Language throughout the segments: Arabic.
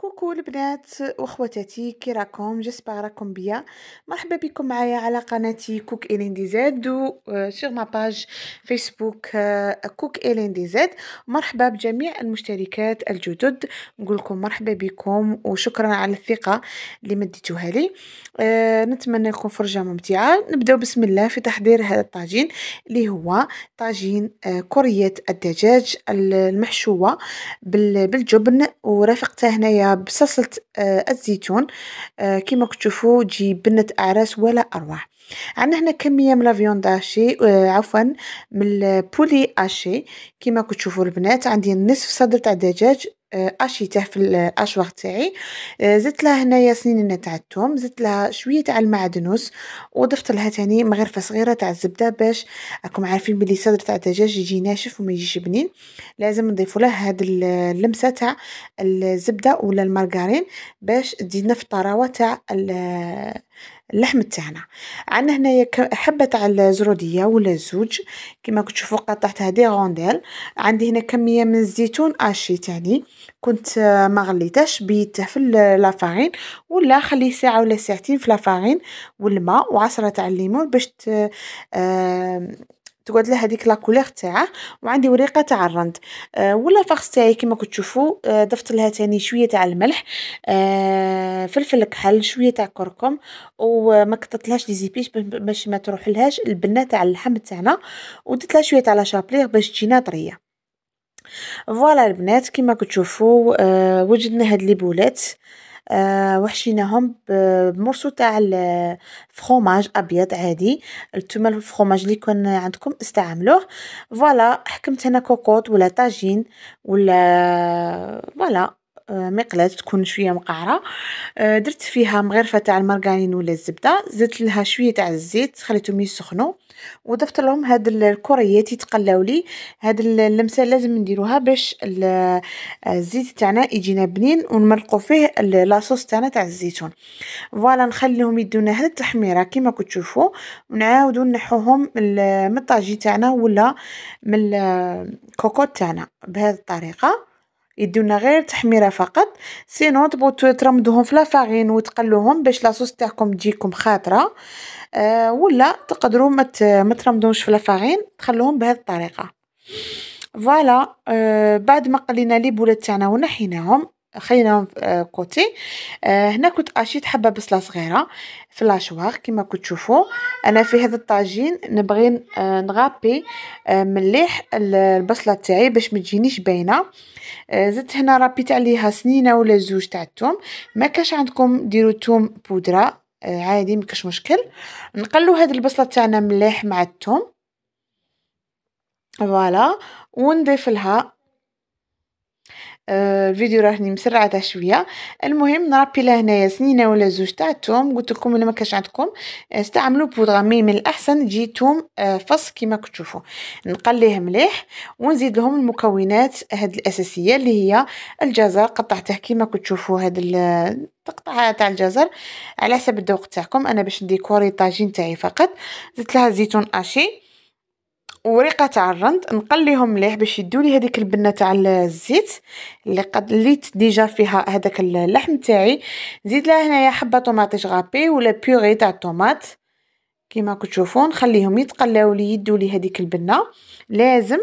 كوكو البنات واخواتاتي كي راكم جيسبر راكم بيا مرحبا بكم معايا على قناتي كوك الين دي زيد و سيغ ما باج فيسبوك كوك الين دي زيد مرحبا بجميع المشتركات الجدد نقول لكم مرحبا بكم وشكرا على الثقه اللي مديتوها لي آه، نتمنى لكم فرجه ممتعه نبداو بسم الله في تحضير هذا الطاجين اللي هو طاجين آه، كوريه الدجاج المحشوه بالجبن ورافقته هنايا بصلصة آه، الزيتون آه، كيما كتشوفوا تجي بنت اعراس ولا اروع عندنا هنا كميه من لافيون داشي آه، عفوا من البولي اشي كيما كتشوفوا البنات عندي نصف صدر تاع دجاج آه، اشي تاع في الاشواغ تاعي آه، زدت لها هنايا سنين تاع الثوم زدت لها شويه تاع المعدنوس وضفت لها تاني مغرفه صغيره تاع الزبده باش راكم عارفين بلي صدر تاع الدجاج يجي ناشف وما يجيش بنين لازم نضيف له هاد اللمسه تاع الزبده ولا المارغرين باش تزيدنا في الطراوه تاع اللحم تاعنا عندنا هنايا حبه تاع الزروديه ولا الزوج كما كتشوفوا قطعتها دي غونديل عندي هنا كميه من الزيتون اشي تاعني كنت آه، ما غليتهش بيته في آه، لافارين ولا خليه ساعه ولا ساعتين في لافارين والماء وعصره تاع الليمون باش تقعد لها هذيك لا كولور تاعها وعندي وريقه تاع الرند أه ولا فخس تاعي كما كتشوفوا أه ضفت لها ثاني شويه تاع الملح أه فلفل كحل شويه تاع كركم وما كثرت لي زيبيش باش ما تروح لهاش البنه تاع اللحم تاعنا ودرت لها شويه تاع لا شابليغ باش تجينا طريه فوالا البنات كما كتشوفوا أه وجدنا هاد لي بولات آه، وحشيناهم بمرسو تاع الفخوماج ابيض عادي نتوما الفخوماج اللي كان عندكم استعملوه فوالا حكمت هنا كوكوط ولا طاجين ولا فوالا مقلاة تكون شويه مقعره آه، درت فيها مغرفه تاع المرغرين ولا الزبده زدت لها شويه تاع الزيت خليتهم يسخنوا وضفت لهم هاد الكريات يتقلاو لي هاد اللمسه لازم نديروها باش الزيت تاعنا يجينا بنين ونملقوا فيه لاصوص تاعنا تاع الزيتون فوالا نخليهم يدونا هاد التحميره كيما كما تشوفوا ونعاودوا نحوهم من الطاجي تاعنا ولا من الكوكوت تاعنا بهذه الطريقه يدونا غير تحميره فقط سينو تبغوا ترمدوهم في لافارين وتقلوهم باش لاصوص تاعكم تجيكم خاطره أه ولا تقدروا ما ترمدوش في لافارين تخلوهم بهذه الطريقه فوالا أه بعد ما قلينا لي بولات تاعنا ونحيناهم خليناهم آه، كوتي آه، هنا كنت اشيت حبه بصله صغيره في لاشوار كما تشوفوا انا في هذا الطاجين نبغي آه، نغابي مليح البصله تاعي باش ما تجينيش باينه زدت هنا رابيت عليها سنينه ولا زوج تاع الثوم ما كاش عندكم ديروا الثوم بودره عادي ما كاش مشكل نقلو هاد البصله تاعنا مليح مع الثوم فوالا ونضيف لها الفيديو آه، راه مسرعه تاع شويه المهم نربي لها هنايا سنينه ولا زوج تاع الثوم قلت لكم الا ما كانش عندكم آه، استعملوا بودره مي من الاحسن تجي ثوم آه، فص كما كتشوفوا نقليه مليح ونزيد لهم المكونات هاد الاساسيه اللي هي الجزر قطعته كما كتشوفوا هاد التقطعه تاع الجزر على حسب الذوق تاعكم انا باش نديكوري الطاجين تاعي فقط زدت لها زيتون اشي وريقه تاع الرند نقليهم مليح باش يدوا لي هذيك البنه تاع الزيت اللي قد ليت ديجا فيها هذاك اللحم تاعي نزيد لها هنايا حبه طوماطيش غابي ولا بيوري تاع الطوماط كما كتشوفوا نخليهم يتقلاو لي يدوا لي هذيك البنه لازم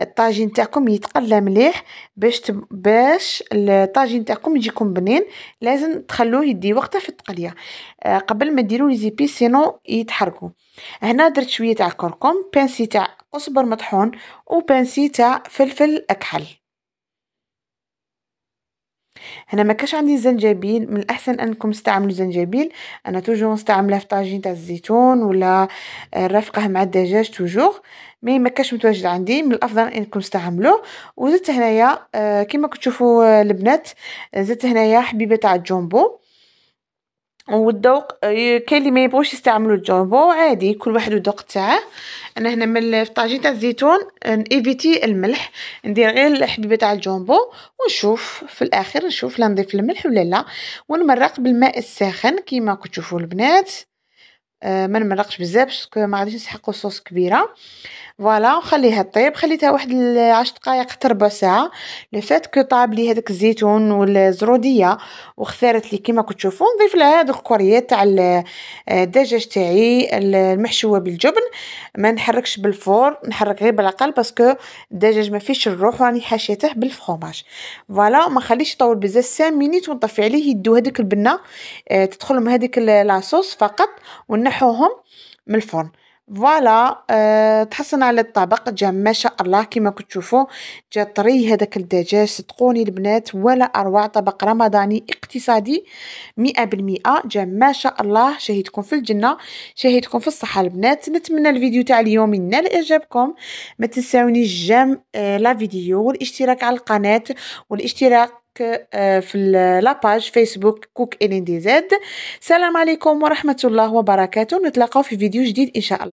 الطاجين تاعكم يتقلى مليح باش تب... باش الطاجين تاعكم يجيكم بنين لازم تخلوه يدي وقته في التقليه آه قبل ما ديروا لي زيبي سينو يتحركوا هنا درت شويه تاع كركم بانسي تاع قزبر مطحون وبانسي تاع فلفل اكحل هنا ما كاش عندي زنجبيل من الاحسن انكم تستعملوا زنجبيل انا توجور نستعمله في طاجين تاع الزيتون ولا آه، رفقه مع الدجاج توجور مي ما كاش متواجد عندي من الافضل انكم تستعملوه وزدت هنايا آه، كما كتشوفوا آه، البنات زدت هنايا حبيبه تاع الجومبو والذوق آه، كاين اللي ما يبغوش يستعملوا الجامبو عادي كل واحد وذوق تاعه انا هنا من طاجين تاع الزيتون ايفيتي الملح ندير غير الحبيبه تاع الجامبو ونشوف في الاخر نشوف لا نضيف الملح ولا لا ونمرق بالماء الساخن كيما راكم تشوفوا البنات آه ما نمرقش بزاف باسكو ما غاديش نسحقوا صوص كبيره فوالا وخليها طيب خليتها واحد 10 دقائق حتى ربع ساعه لو فات كو طاب لي هذاك الزيتون والزروديه وخثرت لي كيما كتشوفوا نضيف لها هذوك الكوريات تاع الدجاج تاعي المحشوه بالجبن ما نحركش بالفور نحرك غير بالعقل باسكو الدجاج ما فيش الروح راني حاشيته بالفرماج فوالا ما نخليش يطول بزاف 5 مينيت ونطفي عليه يدو هذيك البنه آه، تدخلهم هذيك لاصوص فقط ونحوهم من الفرن فوالا أه تحصلنا على الطبق جا ما شاء الله كما كتشوفوا جا طري هذاك الدجاج صدقوني البنات ولا اروع طبق رمضاني اقتصادي مئة بالمئة جا ما شاء الله شهيتكم في الجنة شهيتكم في الصحة البنات نتمنى الفيديو تاع اليوم ينال اعجابكم ما تنساوني جام آه، لا فيديو والاشتراك على القناة والاشتراك آه، في لاباج فيسبوك كوك إلين دي زاد السلام عليكم ورحمة الله وبركاته نتلاقاو في فيديو جديد إن شاء الله